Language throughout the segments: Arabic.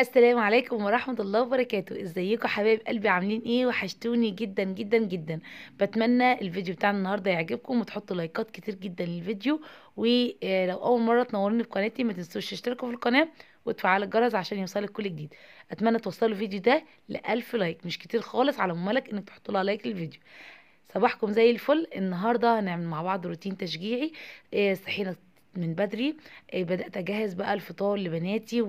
السلام عليكم ورحمة الله وبركاته ازيكم حبايب قلبي عاملين ايه وحشتوني جدا جدا جدا بتمنى الفيديو بتاع النهاردة يعجبكم وتحطوا لايكات كتير جدا للفيديو ولو آه، اول مرة تنوروني في قناتي ما تنسوش تشتركوا في القناة وتفعلوا الجرس عشان يوصلك كل جديد اتمنى توصلوا الفيديو ده لألف لايك مش كتير خالص على مملك انك تحطوا له لايك للفيديو صباحكم زي الفل النهارده هنعمل مع بعض روتين تشجيعي آه، صحينا من بدري آه، بدات اجهز بقى الفطار لبناتي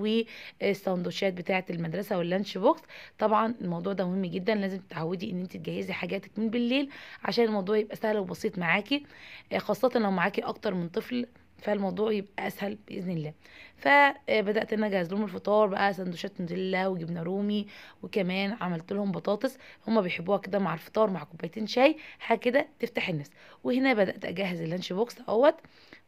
والساندوتشات بتاعه المدرسه واللانش بوكس طبعا الموضوع ده مهم جدا لازم تتعودي ان انت تجهزي حاجاتك من بالليل عشان الموضوع يبقى سهل وبسيط معاكي آه، خاصه لو معاكي اكتر من طفل فالموضوع يبقى اسهل باذن الله فبدات ان اجهز لهم الفطار بقى سندوتشات نوتيلا وجبنه رومي وكمان عملت لهم بطاطس هما بيحبوها كده مع الفطار مع كوبايتين شاي حاجه كده تفتح النفس وهنا بدات اجهز اللانش بوكس اهوت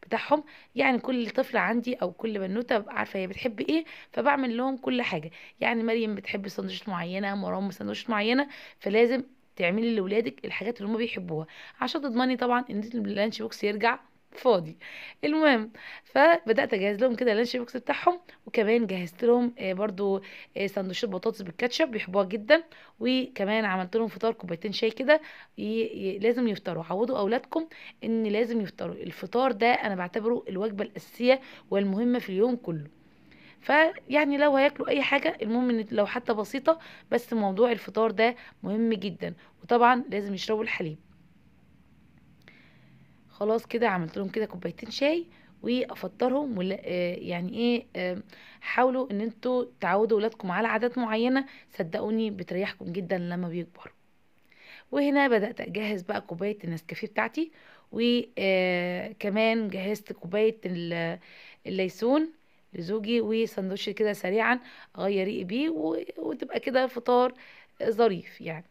بتاعهم يعني كل طفل عندي او كل بنوته عارفه هي بتحب ايه فبعمل لهم كل حاجه يعني مريم بتحب سندوتشات معينه مرام سندوتشات معينه فلازم تعملي لاولادك الحاجات اللي هم بيحبوها عشان تضمني طبعا ان اللانش بوكس يرجع فاضي المهم فبدات اجهز لهم كده اللانش بوكس بتاعهم وكمان جهزت لهم آه، برضو آه، سندوتشات بطاطس بالكاتشب بيحبوها جدا وكمان عملت لهم فطار كوبايتين شاي كده لازم يفطروا عودوا اولادكم ان لازم يفطروا الفطار ده انا بعتبره الوجبه الاساسيه والمهمه في اليوم كله فيعني لو هياكلوا اي حاجه المهم ان لو حتى بسيطه بس موضوع الفطار ده مهم جدا وطبعا لازم يشربوا الحليب خلاص كده عملت لهم كده كوبايتين شاي وافطرهم ولا آه، يعني ايه حاولوا ان انتوا تعودوا اولادكم على عادات معينه صدقوني بتريحكم جدا لما بيكبروا وهنا بدات اجهز بقى كوبايه النسكافيه بتاعتي وكمان آه، جهزت كوبايه الليسون لزوجي وسندوتش كده سريعا اغير ريقي بيه وتبقى كده فطار ظريف يعني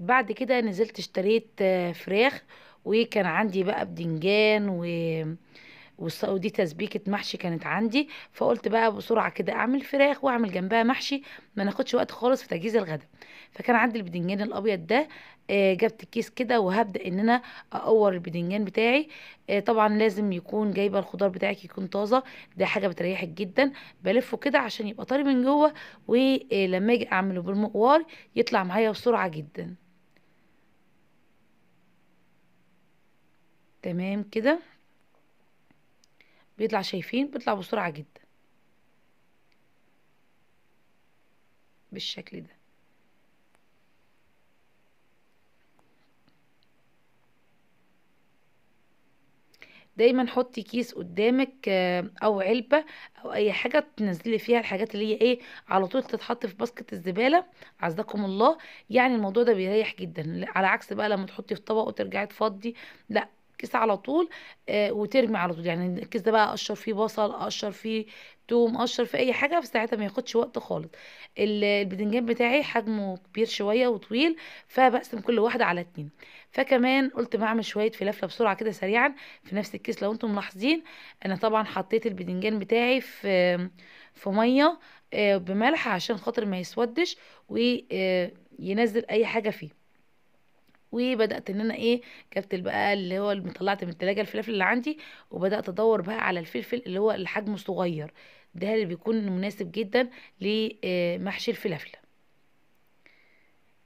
بعد كده نزلت اشتريت آه، فراخ وكان عندي بقى بدنجان و ودي تسبيكة محشي كانت عندي فقلت بقى بسرعة كده أعمل فراخ وأعمل جنبها محشي ما ناخدش وقت خالص في تجهيز الغداء فكان عندي البدنجان الأبيض ده آه، جبت الكيس كده وهبدأ إن أنا أقور البدنجان بتاعي آه، طبعا لازم يكون جايبة الخضار بتاعك يكون طازة ده حاجة بتريحك جدا بلفه كده عشان يبقى طري من جوه ولما أجي أعمله بالمقوار يطلع معايا بسرعة جدا تمام كده بيطلع شايفين بيطلع بسرعة جدا بالشكل ده دايما حطي كيس قدامك آه، او علبه او اي حاجه تنزلي فيها الحاجات اللي هي ايه على طول تتحط في باسكت الزباله عزكم الله يعني الموضوع ده بيريح جدا على عكس بقى لما تحطي في طبق وترجعي تفضي لا كيس على طول آه وترمي على طول يعني الكيس ده بقى اقشر فيه بصل اقشر فيه توم اقشر فيه اي حاجه في ساعتها ما ياخدش وقت خالص البدنجان بتاعي حجمه كبير شويه وطويل فبقسم كل واحده على اتنين فكمان قلت بعمل شويه فلافله بسرعه كده سريعا في نفس الكيس لو انتم ملاحظين انا طبعا حطيت البدنجان بتاعي في في ميه آه، بملح عشان خاطر ما يسودش وينزل آه، اي حاجه فيه وبدات ان انا ايه جبت بقى اللي هو اللي طلعت من التلاجة الفلفل اللي عندي وبدات ادور بقى على الفلفل اللي هو الحجم الصغير ده اللي بيكون مناسب جدا لمحشي آه، الفلافل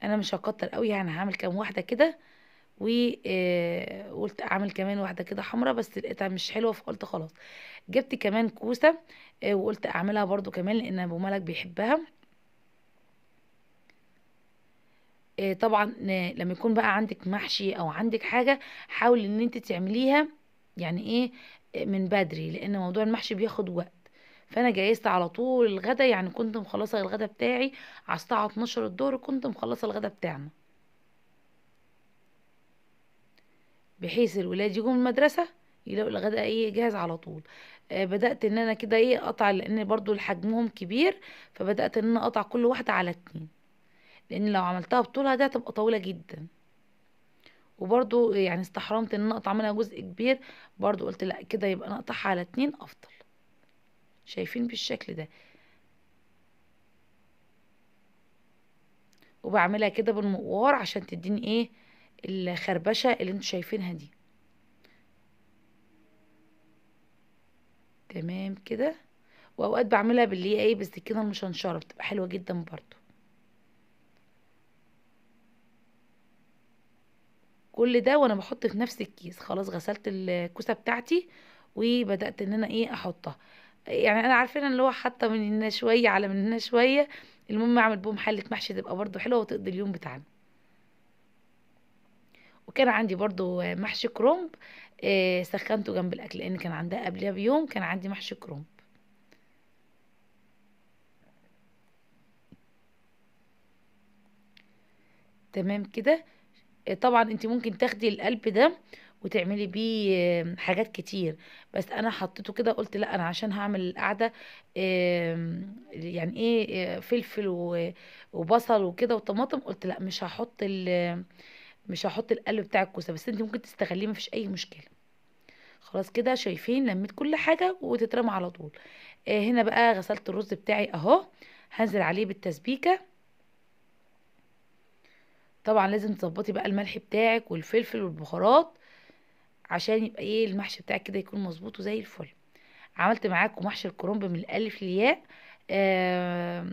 انا مش هكتر قوي يعني هعمل كام واحده كده وقلت آه، اعمل كمان واحده كده حمرا بس لقيتها مش حلوه فقلت خلاص جبت كمان كوسه آه، وقلت اعملها برده كمان لان ابو ملك بيحبها آه، طبعا آه، لما يكون بقى عندك محشي او عندك حاجه حاولي ان انت تعمليها يعني ايه آه، من بدري لان موضوع المحشي بياخد وقت فانا جايزت على طول الغدا يعني كنت مخلصه الغدا بتاعي على الساعه 12 الظهر كنت مخلصه الغدا بتاعنا بحيث الولاد يجوا من المدرسه يلاقوا الغدا ايه جاهز على طول آه بدات ان انا كده ايه اقطع لان برضو حجمهم كبير فبدات ان انا اقطع كل واحده على اتنين لان لو عملتها بطولها ده هتبقى طويله جدا وبرضو يعني استحرمت ان اقطع منها جزء كبير برضو قلت لا كده يبقى نقطعها على اتنين افضل شايفين بالشكل ده وبعملها كده بالمقوار عشان تديني ايه الخربشه اللي انتوا شايفينها دي تمام كده واوقات بعملها باللي هي ايه بالسكينه المشنشره بتبقى حلوه جدا برضو كل ده وانا بحط في نفس الكيس خلاص غسلت الكوسه بتاعتي وبدات ان انا ايه احطها يعني انا عارفين اللي هو حاطه من هنا شويه على من هنا شويه المهم اعمل بهم حله محشي تبقى برده حلوه وتقضي اليوم بتاعنا وكان عندي برضو محشي كرومب آه، سخنته جنب الاكل لان كان عندها قبلها بيوم كان عندي محشي كرومب تمام كده طبعا انت ممكن تاخدي القلب ده وتعملي بيه حاجات كتير بس انا حطيته كده قلت لا انا عشان هعمل القعده يعني ايه آه، فلفل وبصل وكده وطماطم قلت لا مش هحط مش هحط القلب بتاع الكوسه بس انت ممكن تستغليه مفيش اي مشكله خلاص كده شايفين لميت كل حاجه وتترمى على طول آه، هنا بقى غسلت الرز بتاعي اهو هنزل عليه بالتسبيكه طبعا لازم تظبطي بقى الملح بتاعك والفلفل والبهارات عشان يبقى ايه المحشي بتاعك كده يكون مظبوط وزي الفل عملت معاكم محشي الكرنب من الالف للياء آه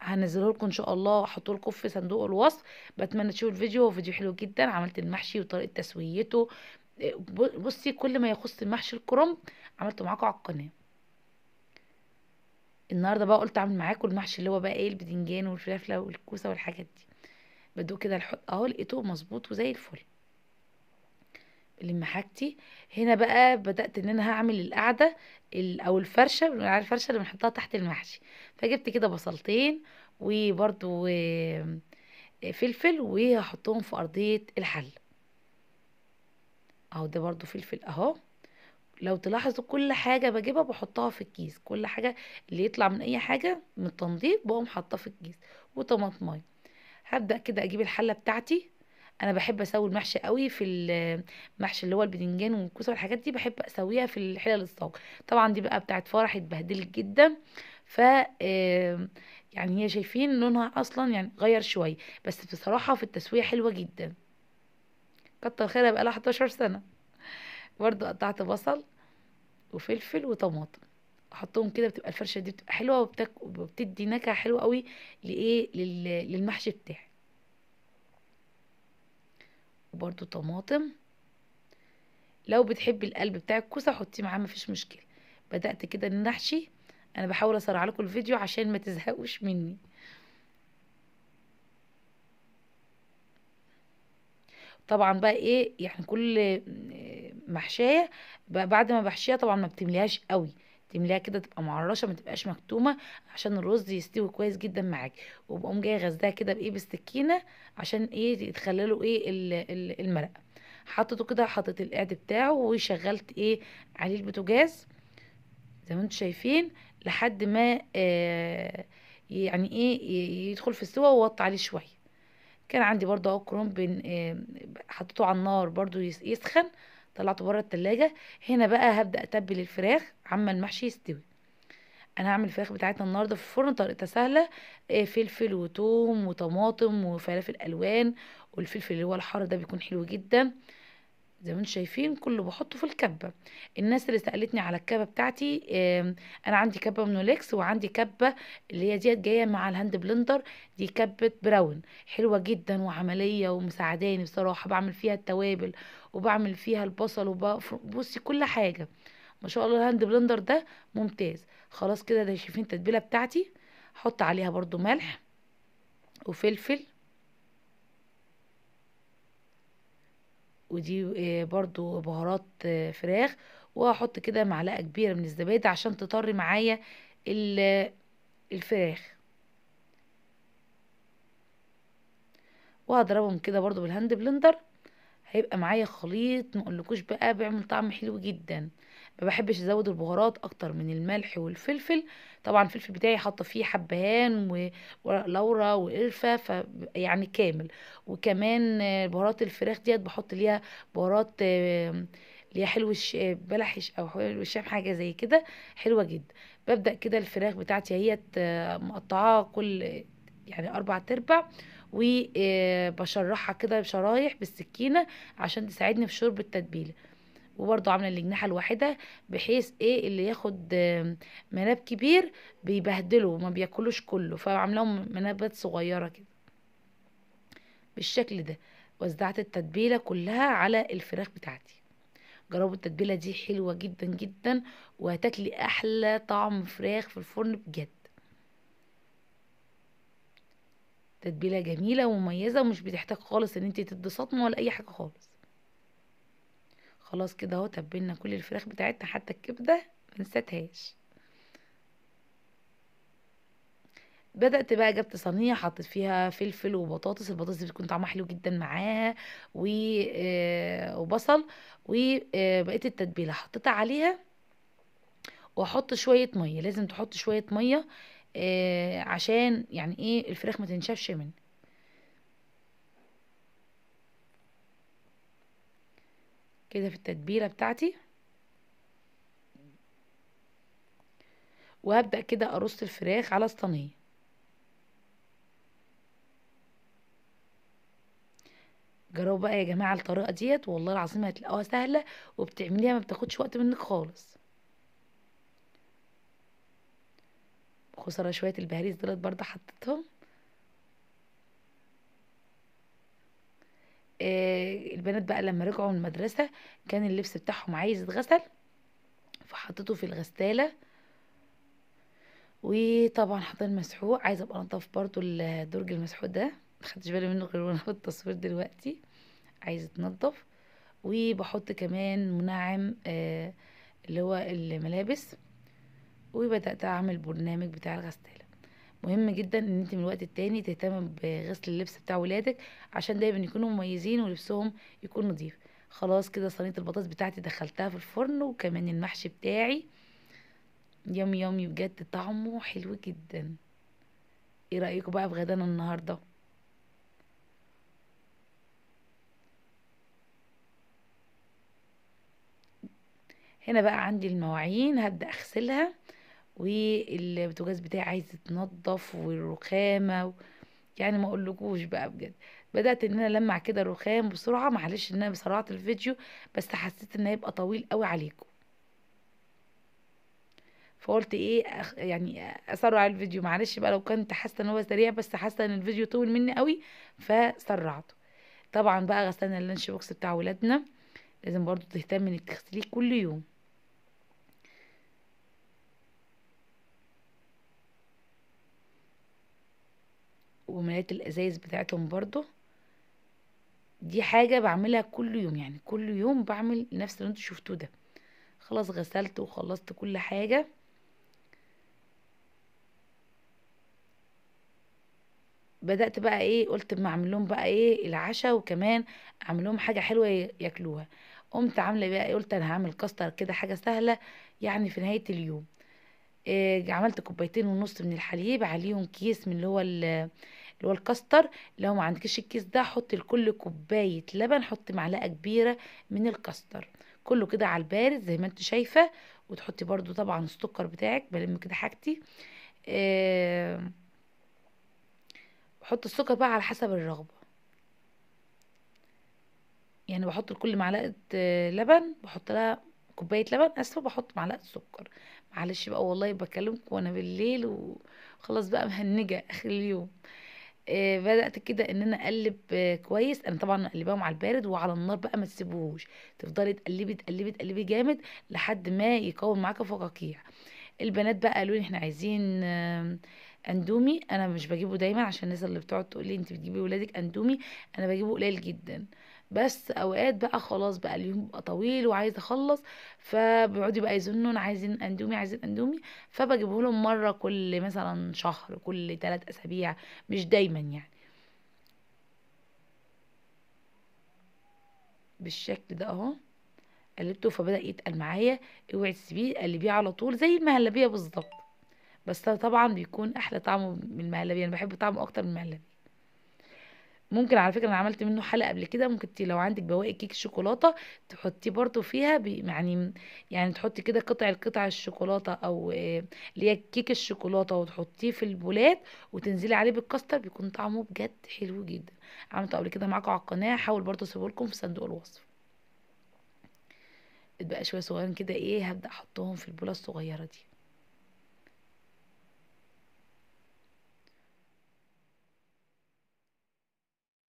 هنزله لكم ان شاء الله واحطه لكم في صندوق الوصف بتمنى تشوفوا الفيديو هو فيديو حلو جدا عملت المحشي وطريقه تسويته آه، بصي كل ما يخص محشي الكرنب عملته معاكم على القناه النهارده بقى قلت اعمل معاكم المحشي اللي هو بقى ايه البتنجان والفلافله والكوسه والحاجات دي بدوه كده الحوض اهو لقيته مظبوط وزي الفل بلم حاجتي هنا بقى بدات ان انا هعمل القعده او الفرشه عارف الفرشه اللي بنحطها تحت المحشي فجبت كده بصلتين وبرده فلفل وهحطهم في ارضيه الحل اهو ده برده فلفل اهو لو تلاحظوا كل حاجة بجيبها بحطها في الكيس كل حاجة اللي يطلع من اي حاجة من التنظيف بقوم حاطاه في الكيس وطماطمايه هبدا كده اجيب الحله بتاعتي انا بحب اسوي المحشي قوي في المحشي اللي هو البدنجان والكوسه والحاجات دي بحب اسويها في الحلل الصاج طبعا دي بقى بتاعت فرح اتبهدلت جدا ف يعني هي شايفين لونها اصلا يعني غير شويه بس بصراحه في التسويه حلوه جدا كتر خيرها بقى لها 11 سنه برضو قطعت بصل وفلفل وطماطم احطهم كده بتبقى الفرشه دي بتبقى حلوه وبتك... وبتدي نكهه حلوه قوي لايه لل... للمحشي بتاعي وبرده طماطم لو بتحبي القلب بتاع الكوسه حطيه معاه مفيش مشكله بدات كده نحشي انا بحاول اسرع لكم الفيديو عشان ما تزهقوش مني طبعا بقى ايه يعني كل محشيه بعد ما بحشيها طبعا ما بتمليهاش قوي تمليها كده تبقى معرشه ما تبقاش مكتومه عشان الرز يستوي كويس جدا معاك وبقوم جايه غزاها كده بايه بالسكينه عشان ايه يتخللوا ايه المرق حطيته كده حطيت القعد بتاعه وشغلت ايه عليه البوتاجاز زي ما انتم شايفين لحد ما آه يعني ايه يدخل في السوا ووطي عليه شويه كان عندي برضو اهو كرنب آه، حطيته على النار برضو يسخن طلعته بره التلاجة هنا بقى هبدأ اتبل الفراخ عما المحشي يستوي انا هعمل الفراخ بتاعتنا النهارده في الفرن طريقتها سهله آه، فلفل وتوم وطماطم وفلافل الوان والفلفل اللي هو الحار ده بيكون حلو جدا زي ما انتم شايفين كله بحطه في الكبة الناس اللي سألتني على الكبة بتاعتي انا عندي كبة منوليكس وعندي كبة اللي هي ديت جاية مع الهاند بلندر دي كبة براون حلوة جدا وعملية ومساعداني بصراحة بعمل فيها التوابل وبعمل فيها البصل وبصي كل حاجة ما شاء الله الهاند بلندر ده ممتاز خلاص كده ده شايفين التتبيلة بتاعتي هحط عليها برضو ملح وفلفل ودي آه، برضو بهارات آه، فراخ وهحط كده معلقه كبيره من الزبادي عشان تطري معايا الفراخ وهضربهم كده برضو بالهاند بلندر هيبقى معايا خليط مقولكوش بقى بيعمل طعم حلو جدا ما بحبش ازود البهارات اكتر من الملح والفلفل طبعا الفلفل بتاعي حاطه فيه حبهان وورق وقرفه ف يعني كامل وكمان بهارات الفراخ ديت بحط ليها بهارات اللي هي حلو بلح او حلو الشام حاجه زي كده حلوه جدا ببدا كده الفراخ بتاعتي اهيت آه، مقطعاها كل يعني اربع تربع وبشرحها آه، كده بشرايح بالسكينة عشان تساعدني في شرب التتبيلة وبرضو عامله الجناحة الواحده بحيث ايه اللي ياخد آه، مناب كبير بيبهدله وما بياكلوش كله فعملهم منابات صغيره كده بالشكل ده وزعت التتبيله كلها على الفراخ بتاعتي جربوا التتبيله دي حلوه جدا جدا وهتاكلي احلى طعم فراخ في الفرن بجد تتبيله جميله ومميزه ومش بتحتاج خالص ان انت تدي صدمه ولا اي حاجه خالص خلاص كده اهو تبلنا كل الفراخ بتاعتنا حتى الكبده منساتهاش بدأت بقى جبت صينية حطيت فيها فلفل وبطاطس البطاطس بتكون طعمها حلو جدا معاها و... آه، وبصل وبقيت آه، التتبيلة حطيتها عليها واحط شوية مية لازم تحط شوية مية آه عشان يعني ايه الفراخ ما تنشفش منه كده في التتبيله بتاعتي وهبدا كده ارص الفراخ على الصينيه جربوا بقى يا جماعه الطريقه ديت والله العظيم هتلاقوها سهله وبتعمليها ما بتاخدش وقت منك خالص خساره شويه البهاريز دولت برضه حطيتهم آه البنات بقى لما رجعوا من المدرسه كان اللبس بتاعهم عايز يتغسل فحطيته في الغساله وطبعا حطيت مسحوق عايزه ابقى انضف برضو الدرج المسحوق ده مخدتش بالي منه غير وانا في التصوير دلوقتي عايزه اتنضف وبحط كمان منعم آه اللي هو الملابس وبدات اعمل البرنامج بتاع الغساله مهم جدا ان انت من الوقت التاني تهتم بغسل اللبس بتاع ولادك عشان دايما يكونوا مميزين ولبسهم يكون نظيف خلاص كده صينيه البطاطس بتاعتي دخلتها في الفرن وكمان المحشي بتاعي يوم يوم بجد طعمه حلو جدا ايه رايكم بقى في غدانا النهارده هنا بقى عندي المواعين هبدا اغسلها والبوتاجاز بتاعي عايز يتنضف والرخامه و... يعني ما اقولكوش بقى بجد بدات ان انا لمع كده الرخام بسرعه معلش ان انا سرعت الفيديو بس حسيت ان هيبقى طويل قوي عليكم فقلت ايه أخ... يعني اسرع الفيديو معلش بقى لو كنت حاسه ان هو سريع بس حاسه ان الفيديو طول مني قوي فسرعته طبعا بقى غسلنا اللانش بوكس بتاع ولادنا لازم برضو تهتم انك تغسليه كل يوم وملايات الازايز بتاعتهم برضو دي حاجة بعملها كل يوم يعني كل يوم بعمل نفس اللي انتوا شفتوه ده خلاص غسلت وخلصت كل حاجة بدأت بقى ايه قلت ما اعمل لهم بقى ايه العشاء وكمان اعمل لهم حاجة حلوة ياكلوها قمت عاملة بقى ايه، قلت انا هعمل كاستر كده حاجة سهلة يعني في نهاية اليوم إيه عملت كوبايتين ونص من الحليب عليهم كيس من اللي هو اللي هو الكاستر لو ما عندكش الكيس ده حط لكل كوبايه لبن حط معلقه كبيره من الكاستر كله كده على البارد زي ما انت شايفه وتحطي برضو طبعا السكر بتاعك بلم كده حاجتي أه السكر بقى على حسب الرغبه يعني بحط لكل معلقه آه، لبن بحط لها كوبايه لبن اسفه بحط معلقه سكر معلش بقى والله بكلمكم وانا بالليل وخلاص بقى مهنجه اخر اليوم آه، بدات كده ان انا اقلب آه، كويس انا طبعا مقلباهم على البارد وعلى النار بقى ما تسيبوهوش تفضلي تقلبي تقلبي تقلبي جامد لحد ما يكون معاكي فقاقيع البنات بقى قالوا لي احنا عايزين اندومي انا مش بجيبه دايما عشان الناس اللي بتقعد تقول لي انت بتجيبي ولادك اندومي انا بجيبه قليل جدا بس اوقات بقى خلاص بقى اليوم بقى طويل وعايز اخلص فبيقعدوا بقى يزنون عايزين اندومي عايزين اندومي فبجيبه لهم مره كل مثلا شهر كل تلات اسابيع مش دايما يعني بالشكل ده اهو قلبته فبدا يتقل معايا اوعي تسيبيه قلبيه على طول زي المهلبيه بالظبط بس طبعا بيكون احلى طعمه من المهلبيه انا بحب طعمه اكتر من المهلبيه ممكن على فكره انا عملت منه حلقه قبل كده ممكن لو عندك بواقي كيك شوكولاته تحطيه برضو فيها يعني يعني تحطي كده قطع القطع الشوكولاته او آه، اللي هي كيك الشوكولاته وتحطيه في البولات وتنزلي عليه بالكاستر بيكون طعمه بجد حلو جدا عملته قبل كده معاكم على القناه هحاول برضو اسيبه لكم في صندوق الوصف بقى شويه صغيرين كده ايه هبدا احطهم في البوله الصغيره دي